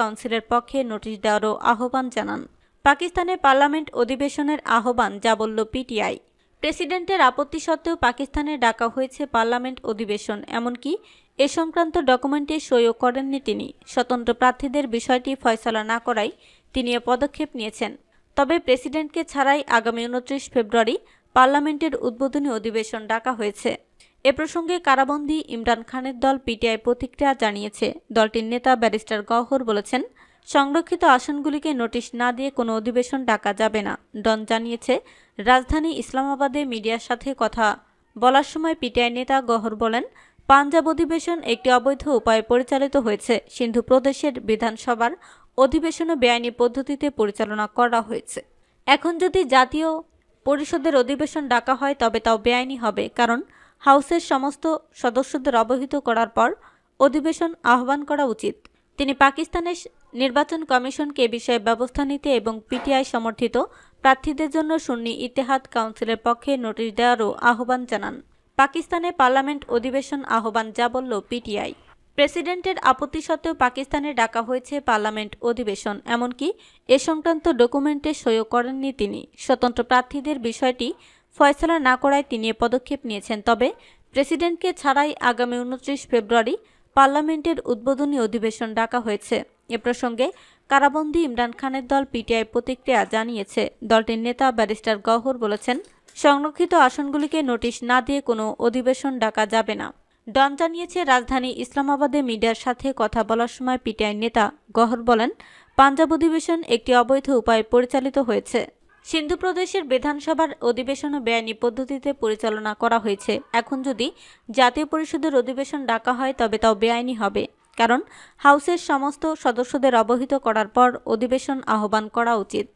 কাউন্সিলের পক্ষে নোটিশ দেওয়ারও আহ্বান জানান পাকিস্তানের পার্লামেন্ট অধিবেশনের আহ্বান যা বলল পিটিআই প্রেসিডেন্টের আপত্তি সত্ত্বেও পাকিস্তানে ডাকা হয়েছে পার্লামেন্ট অধিবেশন এমনকি এ সংক্রান্ত ডকুমেন্টে সইও করেননি তিনি স্বতন্ত্র প্রার্থীদের বিষয়টি ফয়সলা না করায় তিনি এ পদক্ষেপ নিয়েছেন তবে প্রেসিডেন্টকে ছাড়াই আগামী উনত্রিশ ফেব্রুয়ারি পার্লামেন্টের উদ্বোধনী অধিবেশন ডাকা হয়েছে এ প্রসঙ্গে কারাবন্দী ইমরান খানের দল পিটিআই প্রতিক্রিয়া জানিয়েছে দলটির নেতা ব্যারিস্টার গহর বলেছেন সংরক্ষিত আসনগুলিকে নোটিশ না দিয়ে কোনো অধিবেশন ডাকা যাবে না ডন জানিয়েছে রাজধানী ইসলামাবাদে মিডিয়ার সাথে কথা বলার সময় পিটিআই নেতা গহর বলেন পাঞ্জাব অধিবেশন একটি অবৈধ উপায়ে পরিচালিত হয়েছে সিন্ধু প্রদেশের বিধানসভার অধিবেশনও বেআইনি পদ্ধতিতে পরিচালনা করা হয়েছে এখন যদি জাতীয় পরিষদের অধিবেশন ডাকা হয় তবে তাও বেআইনি হবে কারণ হাউসের সমস্ত সদস্যদের অবহিত করার পর অধিবেশন আহ্বান করা উচিত তিনি পাকিস্তানের নির্বাচন কমিশনকে এ বিষয়ে ব্যবস্থা নিতে এবং পিটিআই সমর্থিত প্রার্থীদের জন্য সুন্নি ইতিহাদ কাউন্সিলের পক্ষে নোটিশ দেওয়ারও আহ্বান জানান পাকিস্তানে পার্লামেন্ট অধিবেশন আহ্বান যা বলল পিটিআই প্রেসিডেন্টের আপত্তি সত্ত্বেও পাকিস্তানে ডাকা হয়েছে পার্লামেন্ট অধিবেশন এমনকি এ সংক্রান্ত ডকুমেন্টে সই করেননি তিনি স্বতন্ত্র প্রার্থীদের বিষয়টি ফয়সলা না করায় তিনি পদক্ষেপ নিয়েছেন তবে প্রেসিডেন্টকে ছাড়াই আগামী উনত্রিশ ফেব্রুয়ারি পার্লামেন্টের উদ্বোধনী অধিবেশন ডাকা হয়েছে এ প্রসঙ্গে কারাবন্দী ইমরান খানের দল পিটিআই প্রতিক্রিয়া জানিয়েছে দলটির নেতা ব্যারিস্টার গহর বলেছেন সংরক্ষিত আসনগুলিকে নোটিশ না দিয়ে কোনো অধিবেশন ডাকা যাবে না ডন জানিয়েছে রাজধানী ইসলামাবাদে মিডিয়ার সাথে কথা বলার সময় পিটিআই নেতা গহর বলেন পাঞ্জাব অধিবেশন একটি অবৈধ উপায়ে পরিচালিত হয়েছে সিন্ধু প্রদেশের বিধানসভার ও বেআইনি পদ্ধতিতে পরিচালনা করা হয়েছে এখন যদি জাতীয় পরিষদের অধিবেশন ডাকা হয় তবে তাও বেআইনি হবে কারণ হাউসের সমস্ত সদস্যদের অবহিত করার পর অধিবেশন আহ্বান করা উচিত